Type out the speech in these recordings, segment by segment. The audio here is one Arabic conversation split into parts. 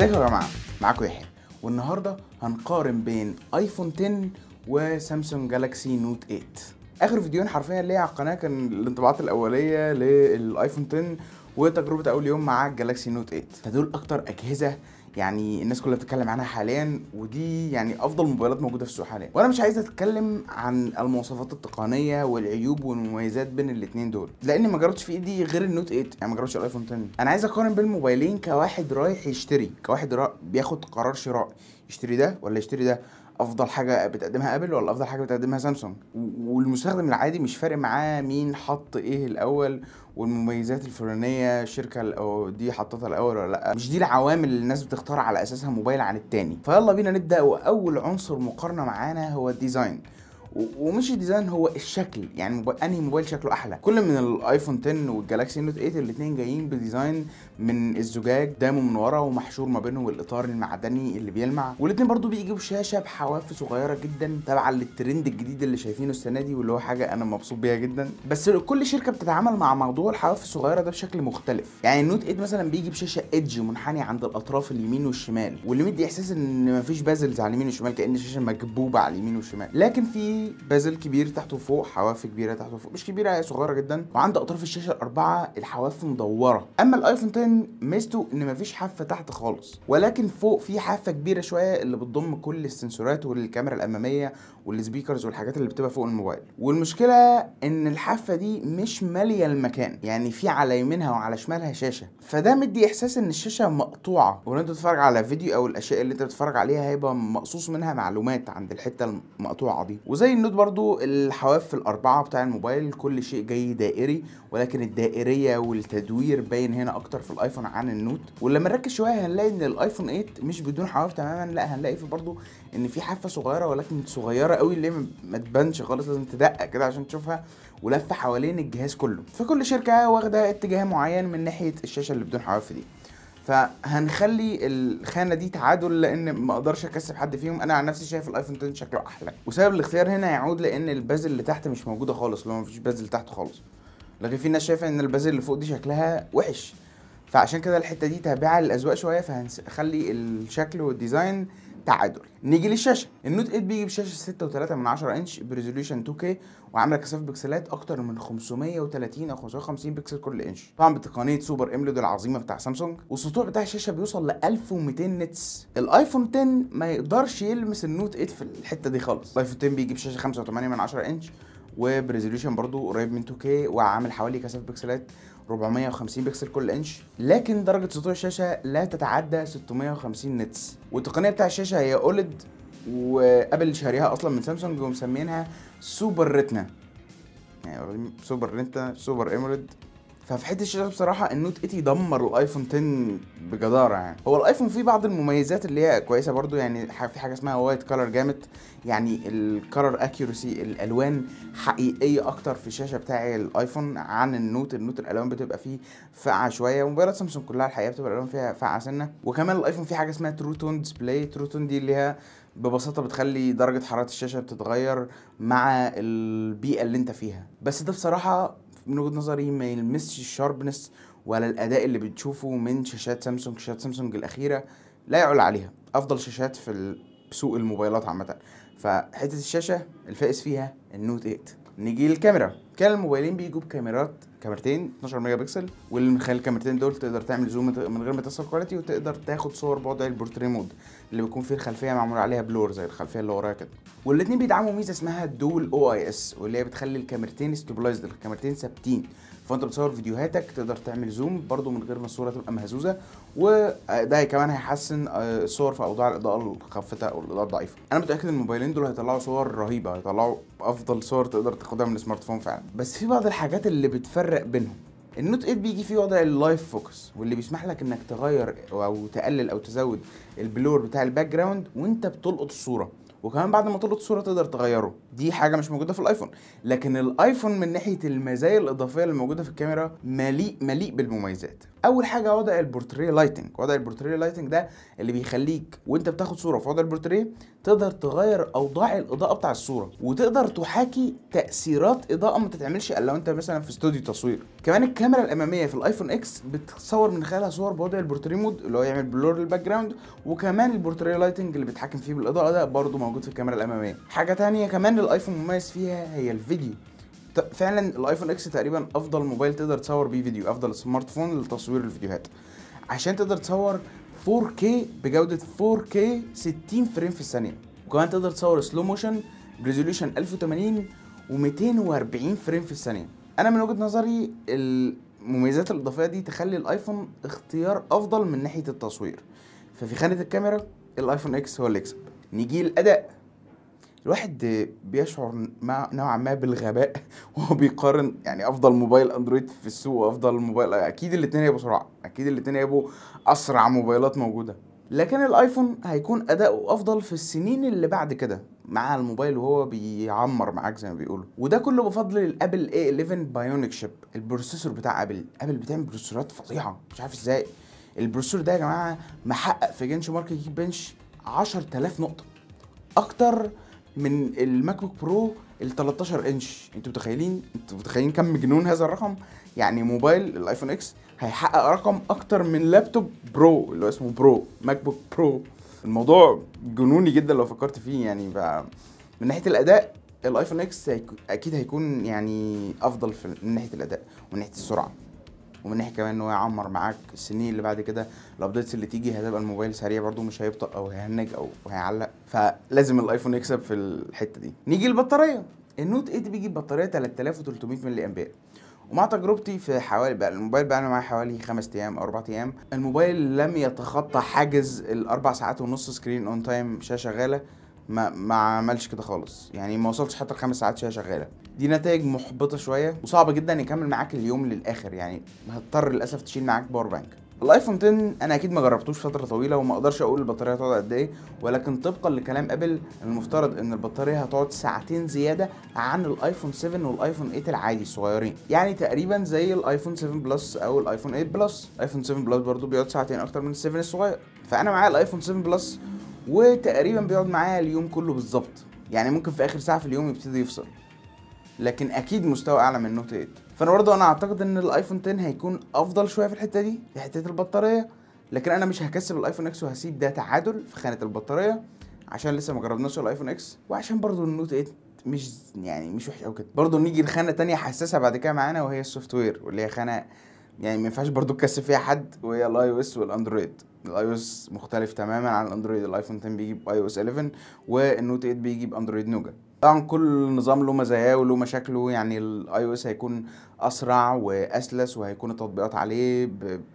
ازيكم يا جماعه معاكم يحيى والنهارده هنقارن بين ايفون 10 وسامسونج جالاكسي نوت 8 اخر فيديوهين حرفيا ليا على القناه كان الانطباعات الاوليه للايفون 10 وتجربه اول يوم مع الجالاكسي نوت 8 فدول اكتر اجهزه يعني الناس كلها بتتكلم عنها حاليا ودي يعني افضل موبايلات موجوده في السوق حاليا وانا مش عايز اتكلم عن المواصفات التقنيه والعيوب والمميزات بين الاثنين دول لان ما جربتش في ايدي غير النوت 8 يعني ما جربتش الايفون 10 انا عايز اقارن بين الموبايلين كواحد رايح يشتري كواحد بياخد قرار شراء يشتري ده ولا يشتري ده افضل حاجه بتقدمها ابل ولا افضل حاجه بتقدمها سامسونج والمستخدم العادي مش فارق معاه مين حط ايه الاول والمميزات الفلانيه الشركه أو دي حطتها الاول ولا لا مش دي العوامل اللي الناس بتختار على اساسها موبايل عن التاني فيلا بينا نبدا واول عنصر مقارنه معانا هو الديزاين ومش الديزاين هو الشكل يعني انهي موبايل شكله احلى كل من الايفون 10 والجالاكسي نوت 8 الاثنين جايين بديزاين من الزجاج دايمه من ورا ومحشور ما بينه الاطار المعدني اللي بيلمع والاثنين برضو بيجيبوا شاشه بحواف صغيره جدا تابعه للترند الجديد اللي شايفينه السنه دي واللي هو حاجه انا مبسوط بيها جدا بس كل شركه بتتعامل مع موضوع الحواف الصغيره ده بشكل مختلف يعني النوت 8 مثلا بيجي بشاشه ايدج منحني عند الاطراف اليمين والشمال واللي مدي احساس ان مفيش بازلز على اليمين والشمال كان الشاشه مكبوبه على اليمين والشمال لكن في بازل كبير تحت وفوق حواف كبيره تحت وفوق مش كبيره هي صغيره جدا وعند اطراف الشاشه الاربعه الحواف مدوره اما الايفون 10 ميزته ان مفيش حافه تحت خالص ولكن فوق في حافه كبيره شويه اللي بتضم كل السنسورات والكاميرا الاماميه والسبيكرز والحاجات اللي بتبقى فوق الموبايل والمشكله ان الحافه دي مش ماليه المكان يعني في على يمينها وعلى شمالها شاشه فده مدي احساس ان الشاشه مقطوعه وان انت بتتفرج على فيديو او الاشياء اللي انت بتتفرج عليها هيبقى مقصوص منها معلومات عند الحته المقطوعه دي وزي زي النوت برضو الحواف الأربعة بتاع الموبايل كل شيء جاي دائري ولكن الدائرية والتدوير باين هنا أكتر في الآيفون عن النوت ولما نركز شوية هنلاقي إن الآيفون 8 مش بدون حواف تماما لا هنلاقي في برضو إن في حافة صغيرة ولكن صغيرة قوي اللي ما تبانش خالص لازم تدقق كده عشان تشوفها ولفة حوالين الجهاز كله فكل شركة واخدة اتجاه معين من ناحية الشاشة اللي بدون حواف دي فهنخلي الخانه دي تعادل لان ما اقدرش اكسب حد فيهم انا عن نفسي شايف الايفون 10 شكله احلى وسبب الاختيار هنا يعود لان البازل اللي تحت مش موجوده خالص لو ما فيش بازل تحت خالص لكن في ناس شايفه ان البازل اللي فوق دي شكلها وحش فعشان كده الحته دي تابعه للاذواق شويه فهنخلي الشكل والديزاين تعادل نيجي للشاشه النوت 8 بيجي بشاشه 6.3 من 10 انش بريزوليوشن 2K وعامله كثافه بكسلات اكتر من 530 او 550 بكسل كل انش طبعا بتقنيه سوبر املود العظيمه بتاع سامسونج والسطوع بتاع الشاشه بيوصل ل 1200 نتس الايفون 10 ما يقدرش يلمس النوت 8 في الحته دي خالص الايفون 10 بيجي بشاشه 5.8 من 10 انش وبريزوليوشن برضو قريب من 2K وعامل حوالي كثافه بكسلات 450 بكسل كل انش لكن درجه سطوع الشاشه لا تتعدى 650 نتس والتقنيه بتاع الشاشه هي اولد وقبل شاريها اصلا من سامسونج ومسمينها سوبر ريتنا يعني سوبر ريتنا سوبر ايموليد ففي حته الشاشه بصراحه النوت 80 دمر الايفون 10 بجداره يعني هو الايفون فيه بعض المميزات اللي هي كويسه برضو يعني في حاجه اسمها وايت كلر جامت يعني الكلر اكيورسي الالوان حقيقيه اكتر في الشاشه بتاع الايفون عن النوت النوت الالوان بتبقى فيه فاقعه شويه وموبايلات سامسونج كلها الحقيقه بتبقى الالوان فيها فاقعه سنه وكمان الايفون فيه حاجه اسمها ترو تون ديسبلاي ترو تون دي اللي هي ببساطه بتخلي درجه حراره الشاشه بتتغير مع البيئه اللي انت فيها بس ده بصراحه من وجهه نظري ما يلمسش الشاربنس ولا الاداء اللي بتشوفه من شاشات سامسونج شاشات سامسونج الاخيره لا يعلى عليها افضل شاشات في سوق الموبايلات عامه فحته الشاشه الفائز فيها النوت 8 نيجي للكاميرا كان الموبايلين بيجوا بكاميرات كاميرتين 12 ميجا بكسل واللي من خلال الكاميرتين دول تقدر تعمل زوم من غير ما تخسر كواليتي وتقدر تاخد صور بوضع البورتري مود اللي بيكون فيه الخلفيه معمول عليها بلور زي الخلفيه اللي ورايا كده والاثنين بيدعموا ميزه اسمها دول او اي اس واللي هي بتخلي الكاميرتين ستابلايزد الكاميرتين ثابتين فانت بتصور فيديوهاتك تقدر تعمل زوم برده من غير ما الصوره تبقى مهزوزه وده كمان هيحسن آه، الصور في اوضاع الاضاءه الخافتة او الاضاءه الضعيفه انا متاكد ان الموبايلين دول هيطلعوا صور رهيبه هيطلعوا افضل صور تقدر تاخدها من السمارت فون فعلا بس في بعض الحاجات اللي بتفرق بينهم النوت 8 بيجي فيه وضع اللايف فوكس واللي بيسمح لك انك تغير او تقلل او تزود البلور بتاع الباك جراوند وانت بتلقط الصوره وكمان بعد ما تلقط الصوره تقدر تغيره دي حاجه مش موجوده في الايفون لكن الايفون من ناحيه المزايا الاضافيه اللي موجوده في الكاميرا مليء مليء بالمميزات اول حاجه وضع البورتريه لايتنج وضع البورتريه لايتنج ده اللي بيخليك وانت بتاخد صوره في وضع البورتريه تقدر تغير اوضاع الاضاءه بتاع الصوره وتقدر تحاكي تاثيرات اضاءه ما تتعملش الا انت مثلا في استوديو تصوير كمان الكاميرا الاماميه في الايفون اكس بتصور من خلالها صور بوضع البورتريه مود اللي هو يعمل بلور للباك جراوند وكمان البورتريه لايتنج اللي بيتحكم فيه بالاضاءه ده برضه موجود في الكاميرا الاماميه حاجه تانية كمان الايفون مميز فيها هي الفيديو فعلا الايفون اكس تقريبا افضل موبايل تقدر تصور بيه فيديو افضل سمارت فون لتصوير الفيديوهات عشان تقدر تصور 4K بجودة 4K 60 فريم في الثانية وكمان تقدر تصور سلو موشن بريزوليوشن 1080 و240 فريم في الثانية انا من وجهة نظري المميزات الاضافية دي تخلي الايفون اختيار افضل من ناحية التصوير ففي خانة الكاميرا الايفون اكس هو اللي يكسب نيجي الاداء الواحد بيشعر مع نوعا ما بالغباء وهو بيقارن يعني افضل موبايل اندرويد في السوق وافضل موبايل اكيد الاثنين هيبقوا سرعه اكيد الاثنين هيبقوا اسرع موبايلات موجوده لكن الايفون هيكون اداؤه افضل في السنين اللي بعد كده مع الموبايل وهو بيعمر معاك زي ما بيقولوا وده كله بفضل الابل اي 11 بايونيك شيب البروسيسور بتاع ابل ابل بتعمل بروسيسورات فظيعه مش عارف ازاي البروسيسور ده يا جماعه محقق في جنش مارك بنش 10000 نقطه اكتر من الماك بوك برو ال 13 انش انتوا متخيلين انتوا متخيلين كم مجنون هذا الرقم يعني موبايل الايفون اكس هيحقق رقم اكتر من لابتوب برو اللي هو اسمه برو ماك بوك برو الموضوع جنوني جدا لو فكرت فيه يعني من ناحيه الاداء الايفون اكس اكيد هيكون يعني افضل في... من ناحيه الاداء ومن ناحيه السرعه ومن ناحيه كمان ان هو يعمر معاك السنين اللي بعد كده الابديتس اللي تيجي هتبقى الموبايل سريع برده مش هيبطأ او هيهنج او هيعلق فلازم الايفون يكسب في الحته دي نيجي للبطاريه النوت 8 بيجي ببطاريه 3300 ملي امبير ومع تجربتي في حوالي بقى الموبايل بقى انا معايا حوالي خمس ايام او اربع ايام الموبايل لم يتخطى حاجز الاربع ساعات ونص سكرين اون تايم شاشه شغاله ما ما عملش كده خالص يعني ما وصلتش حتى الخمس ساعات شهر شغاله دي نتائج محبطه شويه وصعبه جدا يكمل معاك اليوم للاخر يعني هتضطر للاسف تشيل معاك باور بانك الايفون 10 انا اكيد ما جربتوش فتره طويله وما اقدرش اقول البطاريه هتقعد قد ايه ولكن طبقا لكلام ابل المفترض ان البطاريه هتقعد ساعتين زياده عن الايفون 7 والايفون 8 العادي الصغيرين يعني تقريبا زي الايفون 7 بلس او الايفون 8 بلس الايفون 7 بلس برضو بيقعد ساعتين اكتر من 7 الصغير فانا معايا الايفون 7 بلس وتقريبا بيقعد معايا اليوم كله بالظبط يعني ممكن في اخر ساعه في اليوم يبتدي يفصل لكن اكيد مستوى اعلى من النوت 8 فانا برضه انا اعتقد ان الايفون 10 هيكون افضل شويه في الحته دي في حته البطاريه لكن انا مش هكسب الايفون اكس وهسيب ده تعادل في خانه البطاريه عشان لسه ما جربناش الايفون اكس وعشان برضه النوت 8 مش يعني مش وحش قوي كده برضه نيجي لخانه تانية حساسه بعد كده معانا وهي السوفت وير واللي هي خانه يعني ما ينفعش برضو تكسب فيها حد وهي الاي او اس والاندرويد الاي او اس مختلف تماما عن الاندرويد الايفون 10 بيجي باي او اس 11 والنوت 8 بيجي باندرويد نوجا طبعا كل نظام له مزاياه وله مشاكله يعني الاي او اس هيكون اسرع واسلس وهيكون التطبيقات عليه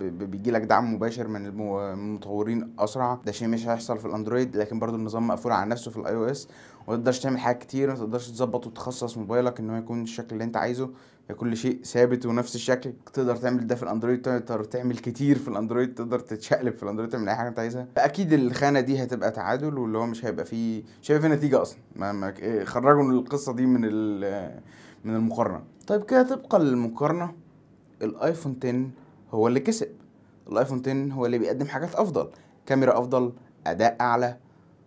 بيجي لك دعم مباشر من المطورين اسرع ده شيء مش هيحصل في الاندرويد لكن برضو النظام مقفول على نفسه في الاي او اس ما تقدرش تعمل حاجات كتير ما تقدرش تظبط وتخصص موبايلك ان هو يكون الشكل اللي انت عايزه يعني كل شيء ثابت ونفس الشكل تقدر تعمل ده في الاندرويد تقدر تعمل كتير في الاندرويد تقدر تتشقلب في الاندرويد تعمل اي حاجه انت عايزها فاكيد الخانه دي هتبقى تعادل واللي هو مش هيبقى فيه مش هيبقى فيه نتيجه اصلا ما ما إيه، خرجوا القصه دي من من المقارنه طيب كده طبقا للمقارنه الايفون 10 هو اللي كسب الايفون 10 هو اللي بيقدم حاجات افضل كاميرا افضل اداء اعلى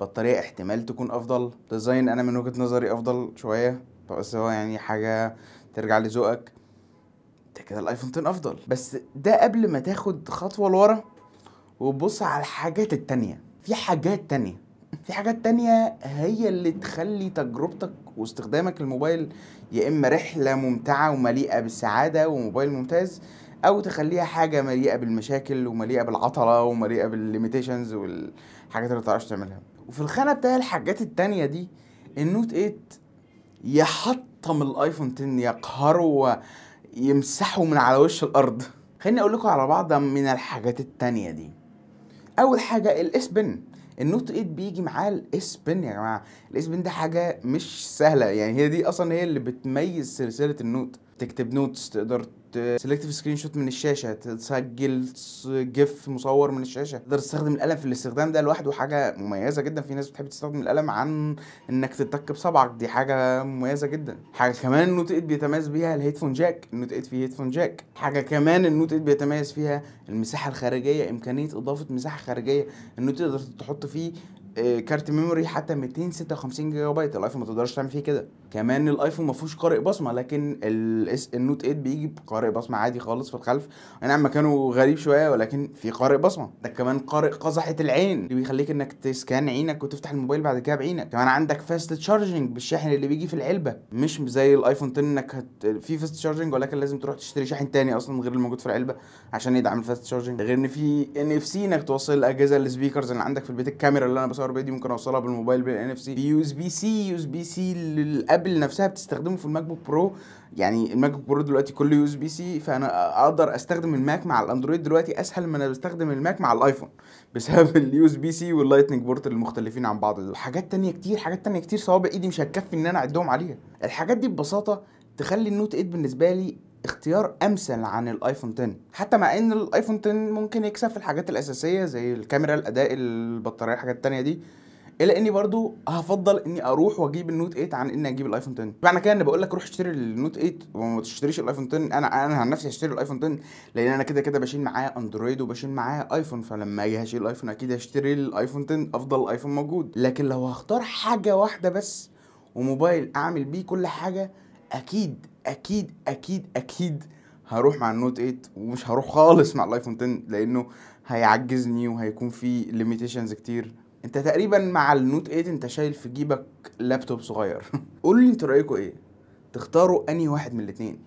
بطاريه احتمال تكون افضل ديزاين انا من وجهه نظري افضل شويه بس هو يعني حاجه ترجع لذوقك انت كده الايفون 10 افضل بس ده قبل ما تاخد خطوه لورا وتبص على الحاجات التانية في حاجات تانية في حاجات تانية هي اللي تخلي تجربتك واستخدامك للموبايل يا اما رحله ممتعه ومليئه بالسعاده وموبايل ممتاز او تخليها حاجه مليئه بالمشاكل ومليئه بالعطله ومليئه بالليميتيشنز والحاجات اللي تعرفش تعملها وفي الخانه بتاع الحاجات التانية دي النوت 8 يحط يلطم الايفون 10 يقهره ويمسحه من على وش الارض خليني اقول لكم على بعض من الحاجات التانية دي اول حاجة الاس بن النوت 8 بيجي معاه الاس بن يا جماعة الاس بن ده حاجة مش سهلة يعني هي دي اصلا هي اللي بتميز سلسلة النوت تكتب نوتس تقدر سيلكتيف سكرين شوت من الشاشه تسجل جيف مصور من الشاشه تقدر تستخدم القلم في الاستخدام ده لوحده حاجه مميزه جدا في ناس بتحب تستخدم القلم عن انك تتك بصبعك دي حاجه مميزه جدا حاجه كمان النوت بيتميز بيها الهيدفون جاك النوت فيه هيدفون جاك حاجه كمان النوت بيتميز فيها المساحه الخارجيه امكانيه اضافه مساحه خارجيه النوت تقدر تحط فيه آه، كارت ميموري حتى 256 جيجا بايت الايفون ما تقدرش تعمل فيه كده كمان الايفون ما فيهوش قارئ بصمه لكن الاس النوت 8 بيجي بقارئ بصمه عادي خالص في الخلف اي نعم مكانه غريب شويه ولكن في قارئ بصمه ده كمان قارئ قزحه العين اللي بيخليك انك تسكان عينك وتفتح الموبايل بعد كده بعينك كمان عندك فاست تشارجنج بالشاحن اللي بيجي في العلبه مش زي الايفون 10 انك هت... في فاست تشارجنج ولكن لازم تروح تشتري شاحن تاني اصلا غير الموجود في العلبه عشان يدعم الفاست تشارجنج غير ان في ان اف سي انك توصل الاجهزه السبيكرز اللي عندك في البيت الكاميرا اللي انا بصور العربيه دي ممكن اوصلها بالموبايل بالان اف سي بيو اس بي سي يو اس بي سي للابل نفسها بتستخدمه في الماك بوك برو يعني الماك بوك برو دلوقتي كله يو اس بي سي فانا اقدر استخدم الماك مع الاندرويد دلوقتي اسهل من انا بستخدم الماك مع الايفون بسبب اليو اس بي سي واللايتنج بورت المختلفين عن بعض دول حاجات تانية كتير حاجات تانية كتير صوابع ايدي مش هتكفي ان انا اعدهم عليها الحاجات دي ببساطه تخلي النوت 8 بالنسبه لي اختيار امثل عن الايفون 10 حتى مع ان الايفون 10 ممكن يكسب في الحاجات الاساسيه زي الكاميرا الاداء البطاريه الحاجات التانية دي الا اني برضو هفضل اني اروح واجيب النوت 8 عن اني اجيب الايفون 10 معنى كده ان بقول لك روح اشتري النوت 8 وما تشتريش الايفون 10 انا انا عن نفسي هشتري الايفون 10 لان انا كده كده بشيل معايا اندرويد وبشيل معايا ايفون فلما اجي هشيل الايفون اكيد هشتري الايفون 10 افضل ايفون موجود لكن لو هختار حاجه واحده بس وموبايل اعمل بيه كل حاجه اكيد اكيد اكيد اكيد هروح مع النوت 8 ومش هروح خالص مع الايفون 10 لانه هيعجزني وهيكون في ليميتيشنز كتير انت تقريبا مع النوت 8 انت شايل في جيبك لابتوب صغير قول لي انتوا رايكم ايه تختاروا انهي واحد من الاثنين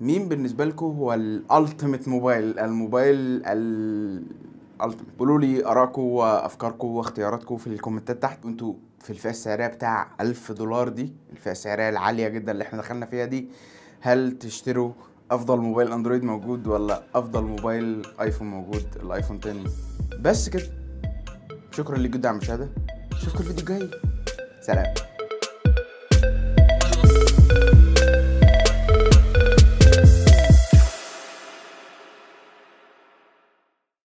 مين بالنسبه لكم هو الالتيميت موبايل الموبايل الالتيميت قولوا لي ارائكم وافكاركم واختياراتكم في الكومنتات تحت وانتوا في الفئه السعريه بتاع ألف دولار دي الفئه السعريه العاليه جدا اللي احنا دخلنا فيها دي هل تشتروا افضل موبايل اندرويد موجود ولا افضل موبايل ايفون موجود الايفون تاني بس كده شكرا لجدا على المشاهده اشوفكم الفيديو الجاي سلام